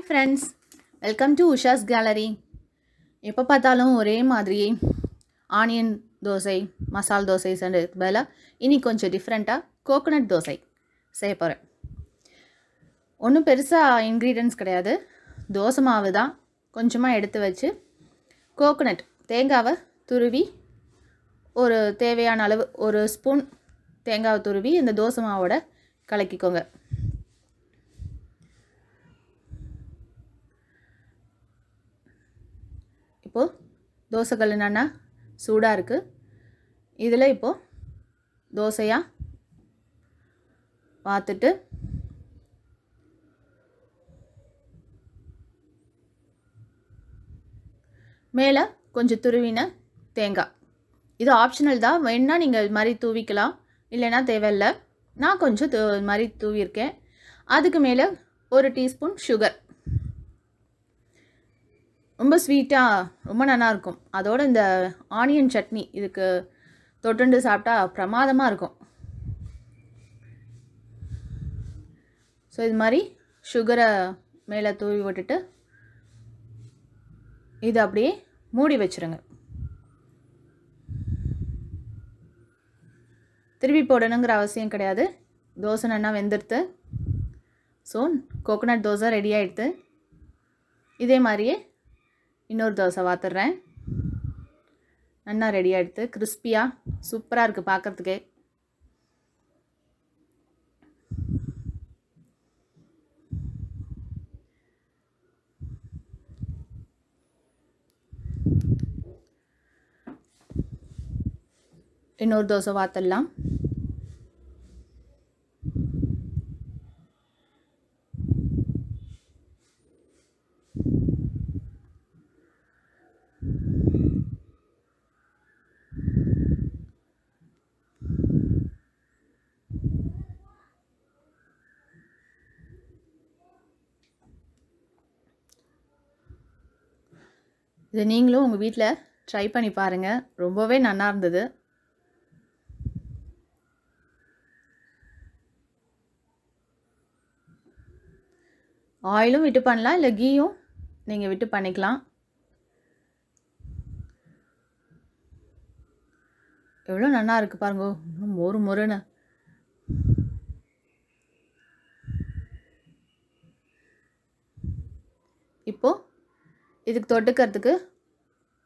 hi friends welcome to Usha's gallery எப்போ பார்த்தாலும் ஒரே மாதிரி ஆனியன் தோசை மசால் தோசை சென்று பதிலாக இனி கொஞ்சம் டிஃப்ரெண்ட்டாக கோகோனட் தோசை செய்ய போகிறேன் ஒன்றும் பெருசாக இன்க்ரீடியன்ஸ் கிடையாது தோசை மாவு தான் கொஞ்சமாக எடுத்து வச்சு கோகோனட் தேங்காவை துருவி ஒரு தேவையான அளவு ஒரு ஸ்பூன் தேங்காவை துருவி இந்த தோசை மாவோட கலக்கிக்கோங்க இப்போது தோசைக்கல் என்னென்னா சூடாக இருக்குது இதில் இப்போது தோசையாக பார்த்துட்டு மேலே கொஞ்சம் துருவின தேங்காய் இது ஆப்ஷனல் தான் வேணா நீங்கள் இது மாதிரி தூவிக்கலாம் இல்லைன்னா தேவையில்லை நான் கொஞ்சம் மாதிரி தூவியிருக்கேன் அதுக்கு மேலே ஒரு டீஸ்பூன் சுகர் ரொம்ப ஸ்வீட்டாக ரொம்ப நல்லாயிருக்கும் அதோட இந்த ஆனியன் சட்னி இதுக்கு தொட்டுண்டு சாப்பிட்டா பிரமாதமாக இருக்கும் ஸோ இது மாதிரி சுகரை மேலே தூவி விட்டுட்டு இது அப்படியே மூடி வச்சுருங்க திருப்பி போடணுங்கிற அவசியம் கிடையாது தோசை நல்லா வெந்துடுத்து ஸோ கோகோனட் தோசை ரெடி ஆகிடுது இதே மாதிரியே இன்னொரு தோசை வாத்துடுறேன் நல்லா ரெடியாக எடுத்து கிறிஸ்பியாக சூப்பராக இருக்குது பார்க்குறதுக்கே இன்னொரு தோசை வாத்தரலாம் இதை நீங்களும் உங்கள் வீட்டில் ட்ரை பண்ணி பாருங்கள் ரொம்பவே நல்லா இருந்தது ஆயிலும் விட்டு பண்ணலாம் இல்லை கீயும் நீங்கள் விட்டு பண்ணிக்கலாம் எவ்வளோ நல்லா இருக்குது பாருங்க மொறு மொறுன்னு இப்போது இதுக்கு தொட்டுக்கிறதுக்கு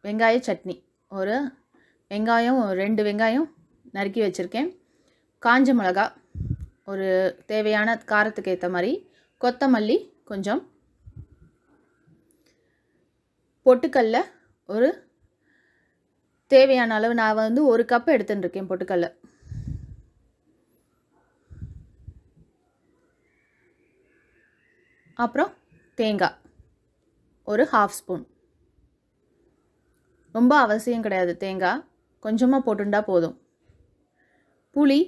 வெங்காய சட்னி ஒரு வெங்காயம் ரெண்டு வெங்காயம் நறுக்கி வச்சுருக்கேன் காஞ்ச மிளகா ஒரு தேவையான காரத்துக்கு ஏற்ற மாதிரி கொத்தமல்லி கொஞ்சம் பொட்டுக்கல்ல ஒரு தேவையான அளவு நான் வந்து ஒரு கப் எடுத்துன்னு இருக்கேன் பொட்டுக்கல்ல அப்புறம் தேங்காய் ஒரு ஹாஃப் ஸ்பூன் ரொம்ப அவசியம் கிடையாது தேங்காய் கொஞ்சமாக போட்டுண்டா போதும் புளி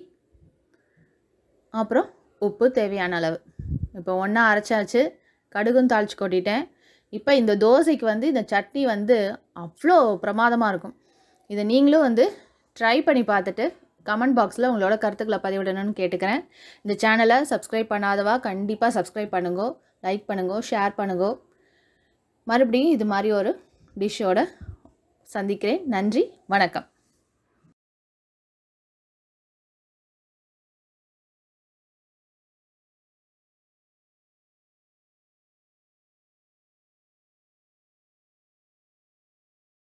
அப்புறம் உப்பு தேவையான அளவு இப்போ ஒன்றா அரைச்சாச்சு கடுகும் தாளித்து கொட்டிட்டேன் இப்போ இந்த தோசைக்கு வந்து இந்த சட்னி வந்து அவ்வளோ பிரமாதமாக இருக்கும் இதை நீங்களும் வந்து ட்ரை பண்ணி பார்த்துட்டு கமெண்ட் பாக்ஸில் உங்களோட கருத்துக்களை பதிவிடணும்னு கேட்டுக்கிறேன் இந்த சேனலை சப்ஸ்கிரைப் பண்ணாதவா கண்டிப்பாக சப்ஸ்கிரைப் பண்ணுங்க லைக் பண்ணுங்க ஷேர் பண்ணுங்க மறுபடியும் இது மாதிரி ஒரு டிஷ்ஷோட சந்திக்கிறேன் நன்றி வணக்கம்